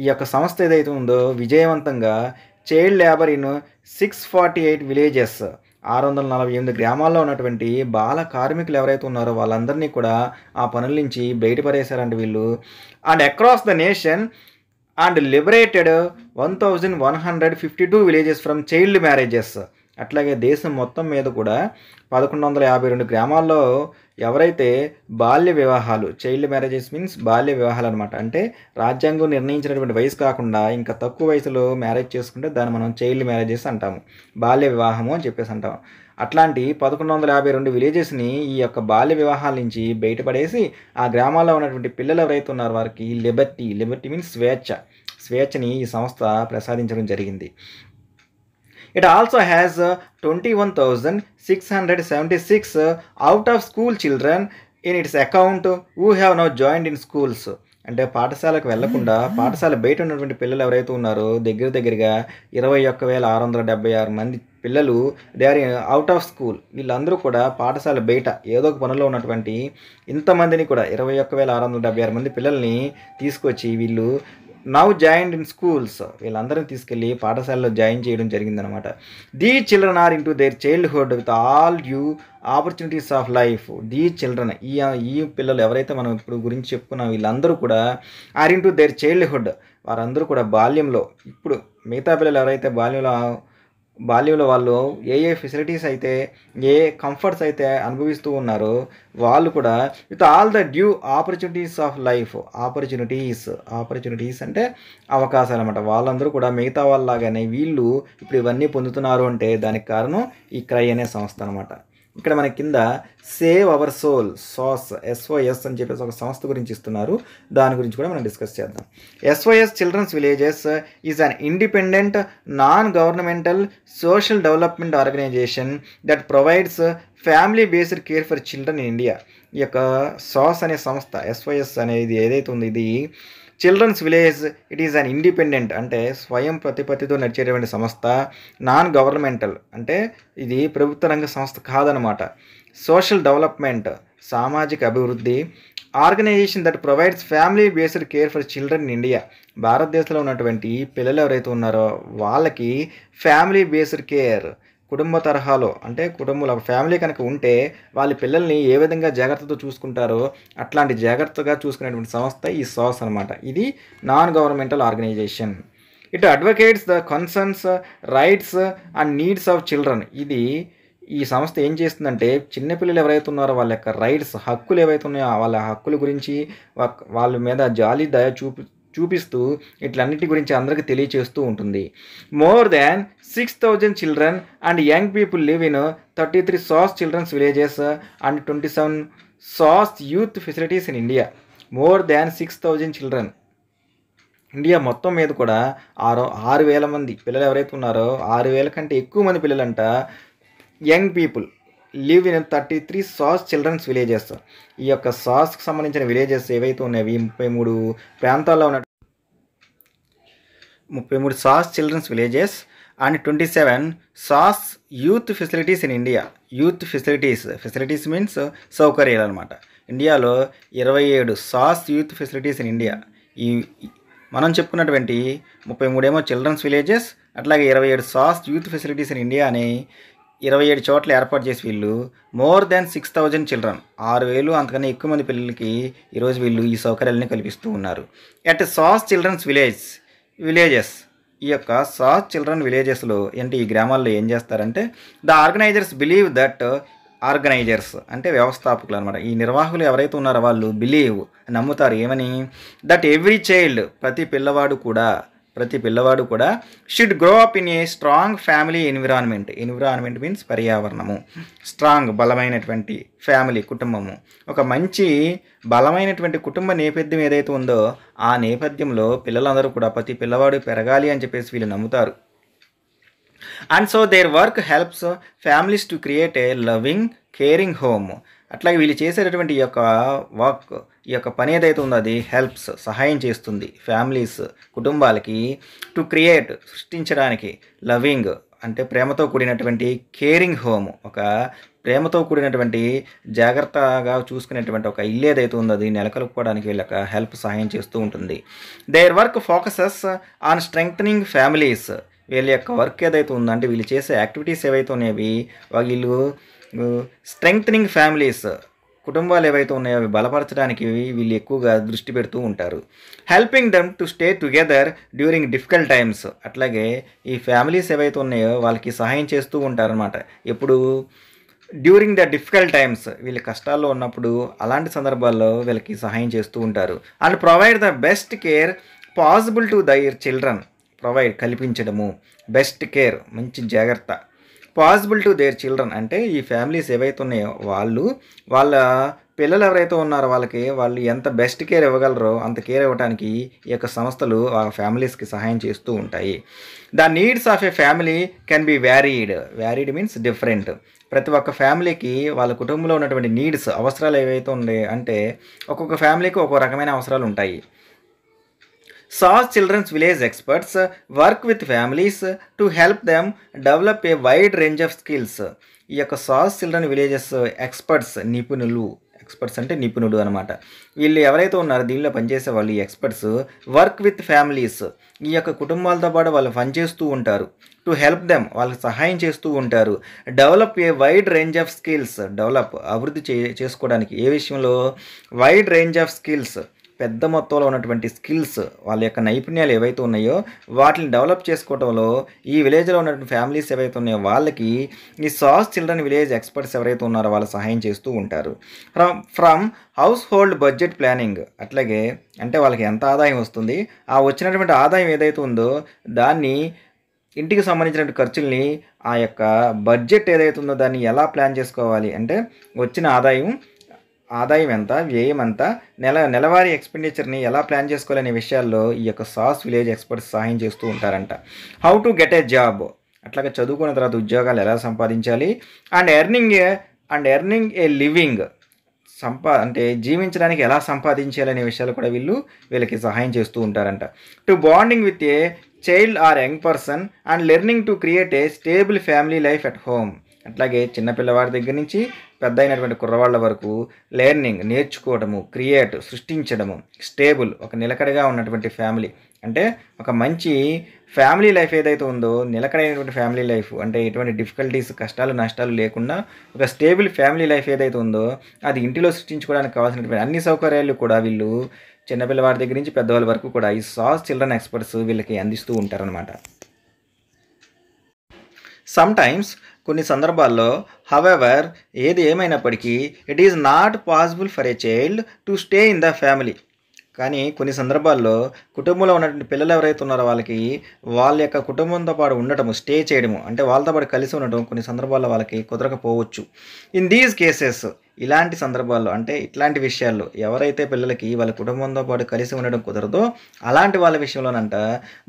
ఈ యొక్క సంస్థ ఏదైతే ఉందో విజయవంతంగా child labour in six forty eight villages ఆరు వందల నలభై ఎనిమిది గ్రామాల్లో ఉన్నటువంటి బాల కార్మికులు ఎవరైతే ఉన్నారో వాళ్ళందరినీ కూడా ఆ పనుల నుంచి బయటపడేశారండి వీళ్ళు and across the nation and liberated one thousand one hundred fifty two villages from child marriages అట్లాగే దేశం మొత్తం మీద కూడా పదకొండు వందల యాభై రెండు గ్రామాల్లో ఎవరైతే బాల్య వివాహాలు చైల్డ్ మ్యారేజెస్ మీన్స్ బాల్య వివాహాలు అనమాట అంటే రాజ్యాంగం నిర్ణయించినటువంటి వయసు కాకుండా ఇంకా తక్కువ వయసులో మ్యారేజ్ చేసుకుంటే దాన్ని మనం చైల్డ్ మ్యారేజెస్ అంటాము బాల్య వివాహము అని చెప్పేసి అంటాము అట్లాంటి పదకొండు వందల యాభై రెండు విలేజెస్ని ఈ యొక్క బాల్య వివాహాల నుంచి బయటపడేసి ఆ గ్రామాల్లో ఉన్నటువంటి పిల్లలు ఎవరైతే ఉన్నారో వారికి లిబర్టీ లిబర్టీ మీన్స్ స్వేచ్ఛ స్వేచ్ఛని ఈ సంస్థ ప్రసాదించడం జరిగింది it also has twenty one thousand six hundred seventy six out of school children in its account who have now joined in schools అంటే పాఠశాలకు వెళ్లకుండా hmm. పాఠశాల బయట ఉన్నటువంటి పిల్లలు ఎవరైతే ఉన్నారో దగ్గర దగ్గరగా ఇరవై ఒక్క వేల ఆరు వందల డెబ్బై ఆరు మంది పిల్లలు they are out of school వీళ్ళందరూ కూడా పాఠశాల బయట ఏదో ఒక పనుల్లో ఉన్నటువంటి ఇంతమందిని కూడా ఇరవై ఒక్క వేల ఆరు వందల డెబ్బై ఆరు మంది పిల్లల్ని తీసుకొచ్చి వీళ్ళు నవ్ జాయిన్డ్ ఇన్ స్కూల్స్ వీళ్ళందరినీ తీసుకెళ్ళి పాఠశాలలో జాయిన్ చేయడం జరిగిందనమాట the children are into their childhood with all you opportunities of life the children ఈ ఈ పిల్లలు ఎవరైతే మనం ఇప్పుడు గురించి చెప్పుకున్నాం వీళ్ళందరూ కూడా ఆర్ ఇంటూ దేర్ చైల్డ్హుడ్ వారందరూ కూడా బాల్యంలో ఇప్పుడు మిగతా పిల్లలు ఎవరైతే బాల్యంలో బాల్యంలో వాళ్ళు ఏ ఏ ఫెసిలిటీస్ అయితే ఏ కంఫర్ట్స్ అయితే అనుభవిస్తూ ఉన్నారో వాళ్ళు కూడా with all the due opportunities of life opportunities opportunities అంటే అవకాశాలు అనమాట వాళ్ళందరూ కూడా మిగతా వాళ్ళలాగానే వీళ్ళు ఇప్పుడు ఇవన్నీ పొందుతున్నారు అంటే దానికి కారణం ఈ క్రై అనే సంస్థ అనమాట ఇక్కడ మన కింద save our soul SOS S O S అని చెప్పేసి ఒక సంస్థ గురించి ఇస్తున్నారు దాని గురించి కూడా మనం డిస్కస్ చేద్దాం S O S children's villages is an independent non governmental social development organization that provides family based care for children in India ఈ యొక్క సాస్ అనే సంస్థ ఎస్ఓఎస్ అనేది ఏదైతే ఉంది ఇది children's village it is an independent అంటే స్వయం ప్రతిపత్తితో నడిచేటువంటి సంస్థ నాన్ గవర్నమెంటల్ అంటే ఇది ప్రభుత్వ రంగ సంస్థ కాదనమాట సోషల్ డెవలప్మెంట్ సామాజిక అభివృద్ధి organization that provides family based care for children in India భారతదేశంలో ఉన్నటువంటి పిల్లలు ఎవరైతే ఉన్నారో వాళ్ళకి ఫ్యామిలీ బేస్డ్ కేర్ కుటుంబ తరహాలో అంటే కుటుంబంలో ఫ్యామిలీ కనుక ఉంటే వాళ్ళ పిల్లల్ని ఏ విధంగా జాగ్రత్తతో చూసుకుంటారో అట్లాంటి జాగ్రత్తగా చూసుకునేటువంటి సంస్థ ఈ సాస్ అనమాట ఇది non governmental organization it advocates the concerns rights and needs of children ఇది ఈ సంస్థ ఏం చేస్తుందంటే చిన్నపిల్లలు ఎవరైతే ఉన్నారో వాళ్ళ యొక్క రైట్స్ హక్కులు ఏవైతే ఉన్నాయో వాళ్ళ హక్కుల గురించి వాళ్ళ మీద జాలి దయ చూపి చూపిస్తూ ఇట్లన్నిటి గురించి అందరికీ తెలియచేస్తూ ఉంటుంది more than six children and young people live in thirty three SOS children's villages and twenty seven SOS youth facilities in India more than six thousand children India మొత్తం మీద కూడా ఆరు ఆరు వేల మంది పిల్లలు ఎవరైతే ఉన్నారో ఆరు వేల కంటే ఎక్కువ మంది పిల్లలంట young people live in thirty three SOS children's villages ఈ యొక్క సాస్కి సంబంధించిన విలేజెస్ ఏవైతే ఉన్నాయి ముప్పై మూడు ప్రాంతాల్లో ఉన్న ముప్పై మూడు SOS children's villages and twenty seven SOS youth facilities in India youth facilities facilities means సౌకర్యాలు అనమాట ఇండియాలో ఇరవై ఏడు SOS youth facilities in India ఈ మనం చెప్పుకున్నటువంటి ముప్పై మూడేమో చిల్డ్రన్స్ విలేజెస్ అట్లాగే ఇరవై ఏడు SOS youth facilities in India అని ఇరవై ఏడు చోట్ల ఏర్పాటు చేసి వీళ్ళు more than six thousand children ఆరు వేలు అంతకన్నా ఎక్కువ మంది పిల్లలకి ఈరోజు వీళ్ళు ఈ సౌకర్యాలని కల్పిస్తూ ఉన్నారు at SOS children's village villages ఈ యొక్క సాస్ చిల్డ్రన్ విలేజెస్లో ఏంటి ఈ గ్రామాల్లో ఏం చేస్తారంటే the organizers believe that organizers అంటే వ్యవస్థాపకులు అనమాట ఈ నిర్వాహకులు ఎవరైతే ఉన్నారో వాళ్ళు బిలీవ్ నమ్ముతారు ఏమని దట్ ఎవ్రీ చైల్డ్ ప్రతి పిల్లవాడు కూడా ప్రతి పిల్లవాడు కూడా should grow up in a strong family environment environment means పర్యావరణము స్ట్రాంగ్ బలమైనటువంటి ఫ్యామిలీ కుటుంబము ఒక మంచి బలమైనటువంటి కుటుంబ నేపథ్యం ఏదైతే ఉందో ఆ నేపథ్యంలో పిల్లలందరూ కూడా ప్రతి పిల్లవాడు పెరగాలి అని చెప్పేసి వీళ్ళు నమ్ముతారు and so their work helps families to create a loving caring home అట్లాగే వీళ్ళు చేసేటటువంటి యొక్క వర్క్ ఈ యొక్క పని ఏదైతే ఉందో అది హెల్ప్స్ సహాయం చేస్తుంది ఫ్యామిలీస్ కుటుంబాలకి టు క్రియేట్ సృష్టించడానికి లవింగ్ అంటే ప్రేమతో కూడినటువంటి కేరింగ్ హోమ్ ఒక ప్రేమతో కూడినటువంటి జాగ్రత్తగా చూసుకునేటువంటి ఒక ఇల్లు ఏదైతే ఉందో అది నెలకొల్పుకోవడానికి వీళ్ళక హెల్ప్ సహాయం చేస్తూ ఉంటుంది their work focuses on strengthening families వీళ్ళ యొక్క వర్క్ ఏదైతే ఉందో అంటే వీళ్ళు చేసే యాక్టివిటీస్ ఏవైతే ఉన్నాయవి వీళ్ళు స్ట్రెంగ్తనింగ్ ఫ్యామిలీస్ కుటుంబాలు ఏవైతే ఉన్నాయో అవి బలపరచడానికి వీళ్ళు ఎక్కువగా దృష్టి పెడుతూ ఉంటారు helping them to stay together during difficult times అట్లాగే ఈ ఫ్యామిలీస్ ఏవైతే ఉన్నాయో వాళ్ళకి సహాయం చేస్తూ ఉంటారనమాట ఎప్పుడు డ్యూరింగ్ ద డిఫికల్ట్ టైమ్స్ వీళ్ళు కష్టాల్లో ఉన్నప్పుడు అలాంటి సందర్భాల్లో వీళ్ళకి సహాయం చేస్తూ ఉంటారు and provide the best care possible to their children provide కల్పించడము బెస్ట్ కేర్ మంచి జాగ్రత్త పాసిబుల్ టు దేర్ చిల్డ్రన్ అంటే ఈ ఫ్యామిలీస్ ఏవైతే ఉన్నాయో వాళ్ళు వాళ్ళ పిల్లలు ఎవరైతే ఉన్నారో వాళ్ళకి వాళ్ళు ఎంత బెస్ట్ కేర్ ఇవ్వగలరో అంత కేర్ ఇవ్వడానికి ఈ యొక్క సంస్థలు ఆ ఫ్యామిలీస్కి సహాయం చేస్తూ ఉంటాయి the needs of a family can be varied varied means different ప్రతి ఒక్క ఫ్యామిలీకి వాళ్ళ కుటుంబంలో ఉన్నటువంటి నీడ్స్ అవసరాలు ఏవైతే ఉన్నాయి అంటే ఒక్కొక్క ఫ్యామిలీకి ఒక్కొక్క రకమైన అవసరాలు ఉంటాయి saw children's village experts uh, work with families uh, to help them develop a wide range of skills ఈ యొక్క సాస్ చిల్డ్రన్ విలేజెస్ ఎక్స్పర్ట్స్ నిపుణులు ఎక్స్పర్ట్స్ అంటే నిపుణుడు అనమాట వీళ్ళు ఎవరైతే ఉన్నారో దీనిలో పనిచేసే వాళ్ళు ఈ ఎక్స్పర్ట్స్ వర్క్ విత్ ఫ్యామిలీస్ ఈ యొక్క కుటుంబాలతో పాటు వాళ్ళు పనిచేస్తూ ఉంటారు టు హెల్ప్ దెమ్ వాళ్ళకి సహాయం చేస్తూ ఉంటారు develop a wide range of skills develop అభివృద్ధి చే చేసుకోవడానికి ఏ విషయంలో వైడ్ రేంజ్ ఆఫ్ స్కిల్స్ పెద్ద మొత్తంలో ఉన్నటువంటి స్కిల్స్ వాళ్ళ యొక్క నైపుణ్యాలు ఏవైతే ఉన్నాయో వాటిని డెవలప్ చేసుకోవడంలో ఈ విలేజ్లో ఉన్నటువంటి ఫ్యామిలీస్ ఏవైతే ఉన్నాయో వాళ్ళకి ఈ సాస్ చిల్డ్రన్ విలేజ్ ఎక్స్పర్ట్స్ ఎవరైతే ఉన్నారో వాళ్ళు సహాయం చేస్తూ ఉంటారు from from household budget planning అట్లాగే అంటే వాళ్ళకి ఎంత ఆదాయం వస్తుంది ఆ వచ్చినటువంటి ఆదాయం ఏదైతే ఉందో దాన్ని ఇంటికి సంబంధించిన ఖర్చుల్ని ఆ యొక్క బడ్జెట్ ఏదైతే ఉందో దాన్ని ఎలా ప్లాన్ చేసుకోవాలి అంటే వచ్చిన ఆదాయం ఆదాయం ఎంత వ్యయం ఎంత నెల నెలవారీ ఎక్స్పెండిచర్ని ఎలా ప్లాన్ చేసుకోవాలనే విషయాల్లో ఈ యొక్క సాస్ విలేజ్ ఎక్స్పర్ట్స్ సహాయం చేస్తూ ఉంటారంట how to get a job అట్లాగే చదువుకున్న తర్వాత ఉద్యోగాలు ఎలా సంపాదించాలి and earning and earning a living సంపా అంటే జీవించడానికి ఎలా సంపాదించాలనే విషయాలు కూడా వీళ్ళు వీళ్ళకి సహాయం చేస్తూ ఉంటారంట to bonding with a child or young person and learning to create a stable family life at home అట్లాగే చిన్నపిల్లవాడి దగ్గర నుంచి పెద్ద అయినటువంటి కుర్రవాళ్ళ వరకు లెర్నింగ్ నేర్చుకోవడము క్రియేట్ సృష్టించడము స్టేబుల్ ఒక నిలకడగా ఉన్నటువంటి ఫ్యామిలీ అంటే ఒక మంచి ఫ్యామిలీ లైఫ్ ఏదైతే ఉందో నిలకడైనటువంటి ఫ్యామిలీ లైఫ్ అంటే ఎటువంటి డిఫికల్టీస్ కష్టాలు నష్టాలు లేకుండా ఒక స్టేబుల్ ఫ్యామిలీ లైఫ్ ఏదైతే ఉందో అది ఇంటిలో సృష్టించుకోవడానికి కావాల్సినటువంటి అన్ని సౌకర్యాలు కూడా వీళ్ళు చిన్నపిల్లవాడి దగ్గర నుంచి పెద్దవాళ్ళ వరకు కూడా ఈ సాస్ చిల్డ్రన్ ఎక్స్పర్ట్స్ వీళ్ళకి అందిస్తూ ఉంటారనమాట సమ్టైమ్స్ కొన్ని సందర్భాల్లో హవెవర్ ఏది ఏమైనప్పటికీ it is not possible for a child to stay in the family కానీ కొన్ని సందర్భాల్లో కుటుంబంలో ఉన్నటువంటి పిల్లలు ఎవరైతే ఉన్నారో వాళ్ళకి వాళ్ళ యొక్క కుటుంబంతో పాటు ఉండటము స్టే చేయడము అంటే వాళ్ళతో పాటు కలిసి ఉండటం కొన్ని సందర్భాల్లో వాళ్ళకి కుదరకపోవచ్చు ఇన్ దీస్ కేసెస్ ఇలాంటి సందర్భాల్లో అంటే ఇట్లాంటి విషయాల్లో ఎవరైతే పిల్లలకి వాళ్ళ కుటుంబంతో పాటు కలిసి ఉండడం కుదరదో అలాంటి వాళ్ళ విషయంలోనంట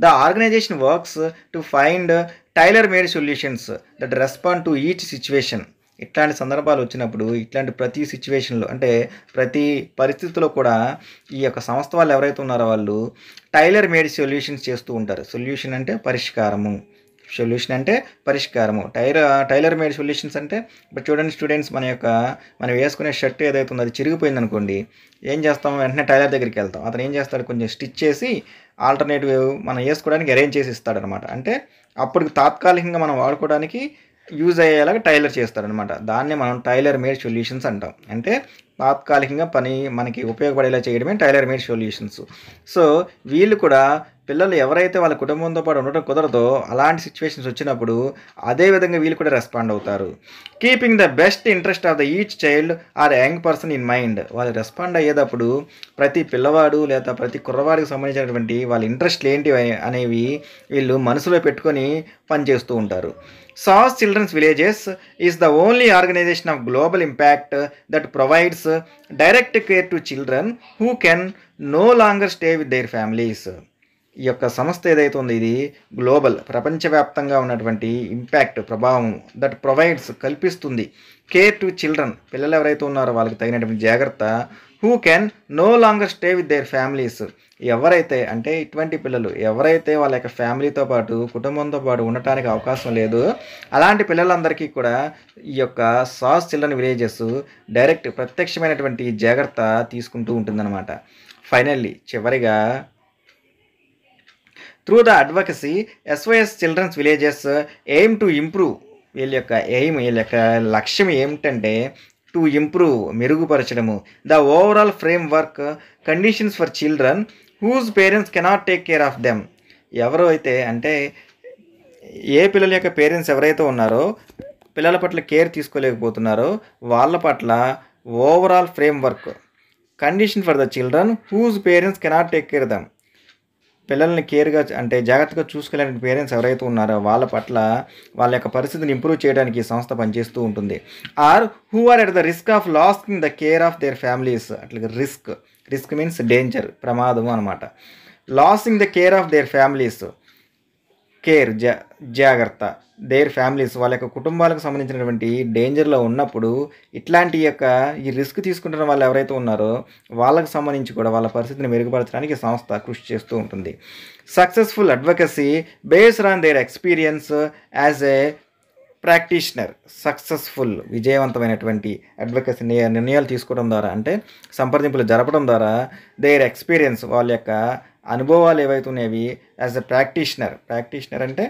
the organization works to find tailor made solutions that respond to each situation ఇట్లాంటి సందర్భాలు వచ్చినప్పుడు ఇట్లాంటి ప్రతి సిచ్యువేషన్లో అంటే ప్రతి పరిస్థితిలో కూడా ఈ యొక్క సంస్థ వాళ్ళు ఎవరైతే ఉన్నారో వాళ్ళు టైలర్ మేడ్ సొల్యూషన్స్ చేస్తూ ఉంటారు సొల్యూషన్ అంటే పరిష్కారము సొల్యూషన్ అంటే పరిష్కారము టైర్ టైలర్ మేడ్ సొల్యూషన్స్ అంటే ఇప్పుడు చూడండి స్టూడెంట్స్ మన యొక్క మనం వేసుకునే షర్ట్ ఏదైతే ఉందో అది చిరిగిపోయింది అనుకోండి ఏం చేస్తాం వెంటనే టైలర్ దగ్గరికి వెళ్తాం అతను ఏం చేస్తాడు కొంచెం స్టిచ్ చేసి ఆల్టర్నేటివ్ మనం వేసుకోవడానికి అరేంజ్ చేసి ఇస్తాడనమాట అంటే అప్పుడు తాత్కాలికంగా మనం వాడుకోవడానికి యూజ్ అయ్యేలాగా టైలర్ చేస్తారనమాట దాన్ని మనం టైలర్ మేడ్ సొల్యూషన్స్ అంటాం అంటే తాత్కాలికంగా పని మనకి ఉపయోగపడేలా చేయడమే టైలర్ మేడ్ సొల్యూషన్స్ సో వీళ్ళు కూడా పిల్లలు ఎవరైతే వాళ్ళ కుటుంబంతో పాటు ఉండటం కుదరదో అలాంటి సిచ్యువేషన్స్ వచ్చినప్పుడు అదే విధంగా వీళ్ళు కూడా రెస్పాండ్ అవుతారు keeping the best interest of the each child or young person in mind వాళ్ళు రెస్పాండ్ అయ్యేటప్పుడు ప్రతి పిల్లవాడు లేదా ప్రతి కుర్రవాడికి సంబంధించినటువంటి వాళ్ళ ఇంట్రెస్ట్లు ఏంటి అనేవి వీళ్ళు మనసులో పెట్టుకొని పనిచేస్తూ ఉంటారు SOS Children's Villages is the only organization of global impact that provides direct care to children who can no longer stay with their families. ఈ యొక్క సంస్థ ఏదైతే ఉందో ఇది గ్లోబల్ ప్రపంచవ్యాప్తంగా ఉన్నటువంటి ఇంపాక్ట్ ప్రభావం దట్ ప్రొవైడ్స్ కల్పిస్తుంది కేర్ టు చిల్డ్రన్ పిల్లలు ఎవరైతే ఉన్నారో వాళ్ళకి తగినటువంటి జాగ్రత్త who can no longer stay with their families ఎవరైతే అంటే ఇటువంటి పిల్లలు ఎవరైతే వాళ్ళ యొక్క ఫ్యామిలీతో పాటు కుటుంబంతో పాటు ఉండటానికి అవకాశం లేదు అలాంటి పిల్లలందరికీ కూడా ఈ యొక్క సాస్ చిల్డ్రన్ విలేజెస్ డైరెక్ట్ ప్రత్యక్షమైనటువంటి జాగ్రత్త తీసుకుంటూ ఉంటుందన్నమాట ఫైనల్లీ చివరిగా through the advocacy S Y S children's villages aim to improve వీళ్ళ యొక్క ఎయిమ్ వీళ్ళ యొక్క లక్ష్యం ఏమిటంటే టు ఇంప్రూవ్ మెరుగుపరచడము the overall framework conditions for children whose parents cannot take care of them ఎవరు అయితే అంటే ఏ పిల్లల యొక్క పేరెంట్స్ ఎవరైతే ఉన్నారో పిల్లల పట్ల కేర్ తీసుకోలేకపోతున్నారో వాళ్ళ పట్ల overall framework condition for the children whose parents cannot take care them పిల్లల్ని కేర్గా అంటే జాగ్రత్తగా చూసుకెళ్ళడానికి పేరెంట్స్ ఎవరైతే ఉన్నారో వాళ్ళ పట్ల వాళ్ళ యొక్క పరిస్థితిని ఇంప్రూవ్ చేయడానికి ఈ సంస్థ పనిచేస్తూ ఉంటుంది are who are at the risk of loss in the care of their families అట్లా రిస్క్ రిస్క్ మీన్స్ డేంజర్ ప్రమాదం అనమాట loss in the care of their families care జా జాగ్రత్త దేర్ ఫ్యామిలీస్ వాళ్ళ యొక్క కుటుంబాలకు సంబంధించినటువంటి డేంజర్లో ఉన్నప్పుడు ఇట్లాంటి యొక్క ఈ రిస్క్ తీసుకుంటున్న వాళ్ళు ఎవరైతే ఉన్నారో వాళ్ళకు సంబంధించి కూడా వాళ్ళ పరిస్థితిని మెరుగుపరచడానికి సంస్థ కృషి చేస్తూ ఉంటుంది successful advocacy based on their experience as a practitioner successful విజయవంతమైనటువంటి అడ్వకసీ నిర్ణయాలు తీసుకోవడం ద్వారా అంటే సంప్రదింపులు జరపడం ద్వారా దేర్ ఎక్స్పీరియన్స్ వాళ్ళ యొక్క అనుభవాలు ఏవైతున్నాయి యాజ్ ఎ ప్రాక్టీషనర్ ప్రాక్టీషనర్ అంటే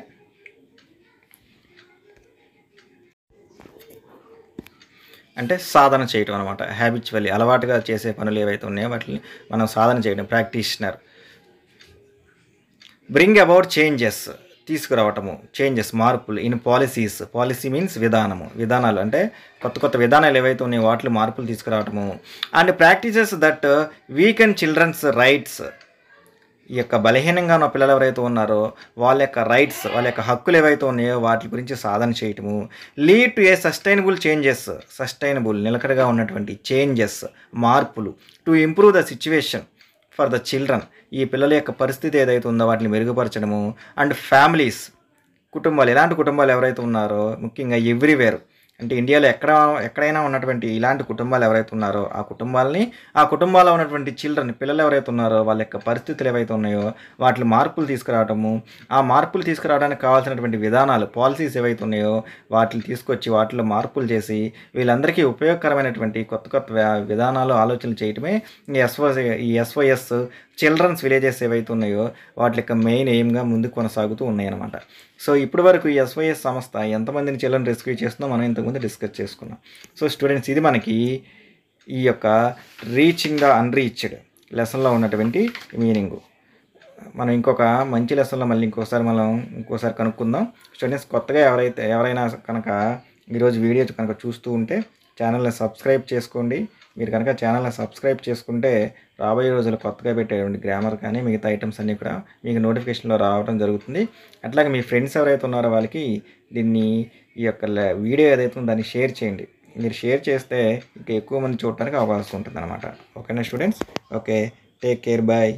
అంటే సాధన చేయటం అనమాట హ్యాబిచువల్లీ అలవాటుగా చేసే పనులు ఏవైతే ఉన్నాయో వాటిని మనం సాధన చేయడం ప్రాక్టీషనర్ బ్రింగ్ అబౌట్ చేంజెస్ తీసుకురావటము చేంజెస్ మార్పులు ఇన్ పాలసీస్ పాలసీ మీన్స్ విధానము విధానాలు అంటే కొత్త కొత్త విధానాలు ఏవైతే ఉన్నాయో వాటిలో మార్పులు తీసుకురావటము and practices that weaken children's rights ఈ యొక్క బలహీనంగా ఉన్న పిల్లలు ఎవరైతే ఉన్నారో వాళ్ళ యొక్క రైట్స్ వాళ్ళ యొక్క హక్కులు ఏవైతే ఉన్నాయో వాటి గురించి సాధన చేయటము lead to a sustainable changes sustainable నిలకడగా ఉన్నటువంటి చేంజెస్ మార్పులు to improve the situation for the children ఈ పిల్లల యొక్క పరిస్థితి ఏదైతే ఉందో వాటిని మెరుగుపరచడము అండ్ ఫ్యామిలీస్ కుటుంబాలు ఎలాంటి కుటుంబాలు ఎవరైతే ఉన్నారో ముఖ్యంగా ఎవ్రీవేర్ అంటే ఇండియాలో ఎక్కడ ఎక్కడైనా ఉన్నటువంటి ఇలాంటి కుటుంబాలు ఎవరైతే ఉన్నారో ఆ కుటుంబాలని ఆ కుటుంబాల్లో ఉన్నటువంటి చిల్డ్రన్ పిల్లలు ఎవరైతే ఉన్నారో వాళ్ళ యొక్క పరిస్థితులు ఏవైతే ఉన్నాయో వాటిలో మార్పులు తీసుకురావటము ఆ మార్పులు తీసుకురావడానికి కావాల్సినటువంటి విధానాలు పాలసీస్ ఏవైతే ఉన్నాయో వాటిని తీసుకొచ్చి వాటిలో మార్పులు చేసి వీళ్ళందరికీ ఉపయోగకరమైనటువంటి కొత్త కొత్త విధానాలు ఆలోచనలు చేయటమే ఈ ఎస్ఓ ఈ ఎస్ఓఎస్ చిల్డ్రన్స్ విలేజెస్ ఏవైతే ఉన్నాయో వాటి యొక్క మెయిన్ ఎయిమ్గా ముందు కొనసాగుతూ ఉన్నాయన్నమాట సో ఇప్పటి వరకు ఎస్వైఎస్ సంస్థ ఎంతమందిని చెల్లని రెస్క్యూ చేస్తుందో మనం ఇంతకుముందు డిస్కస్ చేసుకున్నాం సో స్టూడెంట్స్ ఇది మనకి ఈ యొక్క రీచింగ్ ద అన్రీచ్డ్ లెసన్లో ఉన్నటువంటి మీనింగు మనం ఇంకొక మంచి లెసన్లో మళ్ళీ ఇంకోసారి మనం ఇంకోసారి కనుక్కుందాం స్టూడెంట్స్ కొత్తగా ఎవరైతే ఎవరైనా కనుక ఈరోజు వీడియో కనుక చూస్తూ ఉంటే ఛానల్ని సబ్స్క్రైబ్ చేసుకోండి మీరు కనుక ఛానల్ని సబ్స్క్రైబ్ చేసుకుంటే రాబోయే రోజులు కొత్తగా పెట్టేటువంటి గ్రామర్ కానీ మిగతా ఐటమ్స్ అన్నీ కూడా మీకు నోటిఫికేషన్లో రావడం జరుగుతుంది అట్లాగే మీ ఫ్రెండ్స్ ఎవరైతే ఉన్నారో వాళ్ళకి దీన్ని ఈ యొక్క వీడియో ఏదైతే ఉందో దాన్ని షేర్ చేయండి మీరు షేర్ చేస్తే ఇంకా ఎక్కువ మంది చూడటానికి అవకాశం ఉంటుంది అనమాట ఓకేనా students okay take care bye